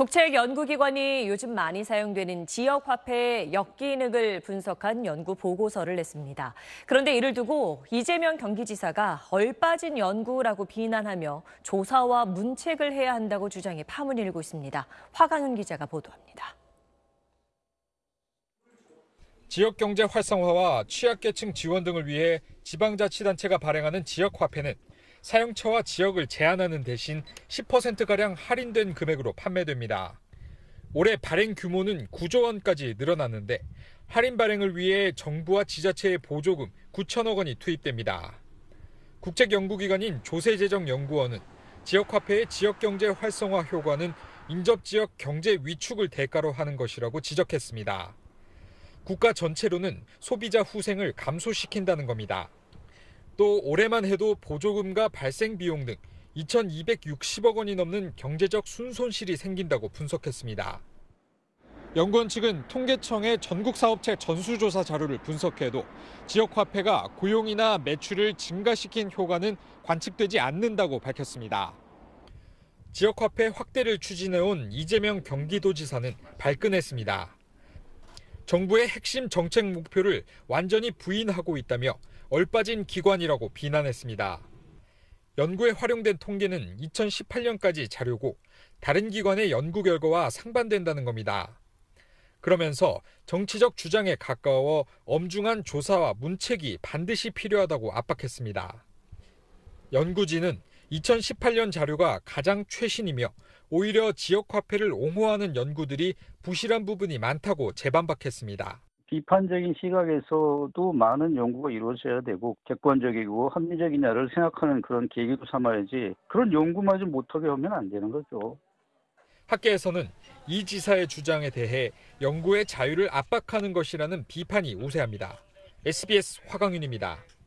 국책연구기관이 요즘 많이 사용되는 지역화폐의 역기능을 분석한 연구 보고서를 냈습니다. 그런데 이를 두고 이재명 경기지사가 얼빠진 연구라고 비난하며 조사와 문책을 해야 한다고 주장해 파문이 일고 있습니다. 화강은 기자가 보도합니다. 지역경제 활성화와 취약계층 지원 등을 위해 지방자치단체가 발행하는 지역화폐는 사용처와 지역을 제한하는 대신 10%가량 할인된 금액으로 판매됩니다. 올해 발행 규모는 9조 원까지 늘어났는데 할인 발행을 위해 정부와 지자체의 보조금 9천억 원이 투입됩니다. 국책연구기관인 조세재정연구원은 지역화폐의 지역경제 활성화 효과는 인접지역 경제 위축을 대가로 하는 것이라고 지적했습니다. 국가 전체로는 소비자 후생을 감소시킨다는 겁니다. 또 올해만 해도 보조금과 발생 비용 등 2,260억 원이 넘는 경제적 순손실이 생긴다고 분석했습니다. 연구원 측은 통계청의 전국 사업체 전수조사 자료를 분석해도 지역 화폐가 고용이나 매출을 증가시킨 효과는 관측되지 않는다고 밝혔습니다. 지역 화폐 확대를 추진해온 이재명 경기도지사는 발끈했습니다. 정부의 핵심 정책 목표를 완전히 부인하고 있다며 얼빠진 기관이라고 비난했습니다. 연구에 활용된 통계는 2018년까지 자료고 다른 기관의 연구 결과와 상반된다는 겁니다. 그러면서 정치적 주장에 가까워 엄중한 조사와 문책이 반드시 필요하다고 압박했습니다. 연구진은 2018년 자료가 가장 최신이며 오히려 지역 화폐를 옹호하는 연구들이 부실한 부분이 많다고 재반박했습니다. 비판적인 시각에서도 많은 연구가 이루어져야 되고 객관적이고 합리적이냐를 생각하는 그런 계기도 삼아야지 그런 연구마저 못하게 하면 안 되는 거죠. 학계에서는 이 지사의 주장에 대해 연구의 자유를 압박하는 것이라는 비판이 우세합니다. SBS 화강윤입니다.